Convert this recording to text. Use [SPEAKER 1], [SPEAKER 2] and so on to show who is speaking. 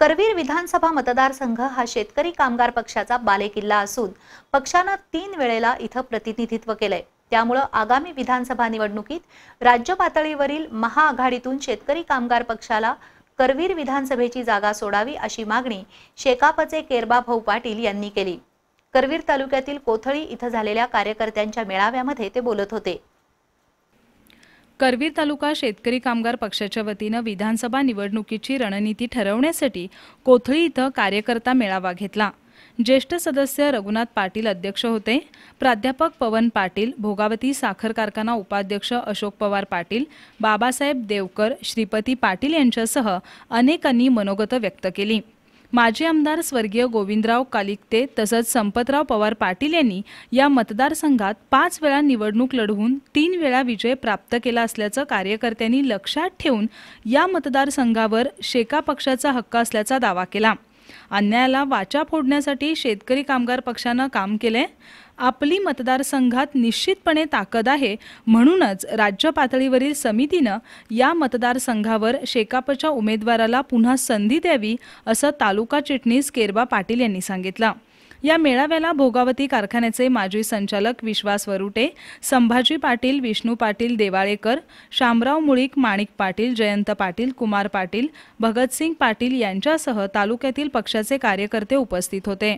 [SPEAKER 1] करवीर विधानसभा मतदारसंघ हा शेतकरी कामगार पक्षाचा बालेकिल्ला असून पक्षानं तीन वेळेला इथं प्रतिनिधित्व केलंय त्यामुळं आगामी विधानसभा निवडणुकीत राज्य पातळीवरील महाआघाडीतून शेतकरी कामगार पक्षाला करवीर विधानसभेची जागा सोडावी अशी मागणी शेकापचे केरबा भाऊ पाटील यांनी केली करवीर तालुक्यातील कोथळी इथं झालेल्या कार्यकर्त्यांच्या मेळाव्यामध्ये ते बोलत होते
[SPEAKER 2] करवीर तालुका शेतकरी कामगार पक्षाच्या वतीनं विधानसभा निवडणुकीची रणनीती ठरवण्यासाठी कोथळी इथं कार्यकर्ता मेळावा घेतला ज्येष्ठ सदस्य रघुनाथ पाटील अध्यक्ष होते प्राध्यापक पवन पाटील भोगावती साखर कारखाना उपाध्यक्ष अशोक पवार पाटील बाबासाहेब देवकर श्रीपती पाटील यांच्यासह अनेकांनी मनोगत व्यक्त केली माजी आमदार स्वर्गीय गोविंदराव कालिकते तसंच संपतराव पवार पाटील यांनी या मतदारसंघात पाच वेळा निवडणूक लढवून तीन वेळा विजय प्राप्त केला असल्याचं कार्यकर्त्यांनी लक्षात ठेवून या मतदारसंघावर शेका पक्षाचा हक्क असल्याचा दावा केला अन्यायाला वाचा फोडण्यासाठी शेतकरी कामगार पक्षानं काम केले आपली मतदारसंघात निश्चितपणे ताकद आहे म्हणूनच राज्य पातळीवरील समितीनं या मतदारसंघावर शेकापच्या उमेदवाराला पुन्हा संधी द्यावी असं तालुका चिटणीस केरबा पाटील यांनी सांगितलं या मेळाव्याला भोगावती कारखान्याचे माजी संचालक विश्वास वरुटे संभाजी पाटील विष्णू पाटील देवाळेकर शामराव मुळीक माणिक पाटील जयंत पाटील कुमार पाटील भगतसिंग पाटील यांच्यासह तालुक्यातील पक्षाचे कार्यकर्ते उपस्थित होते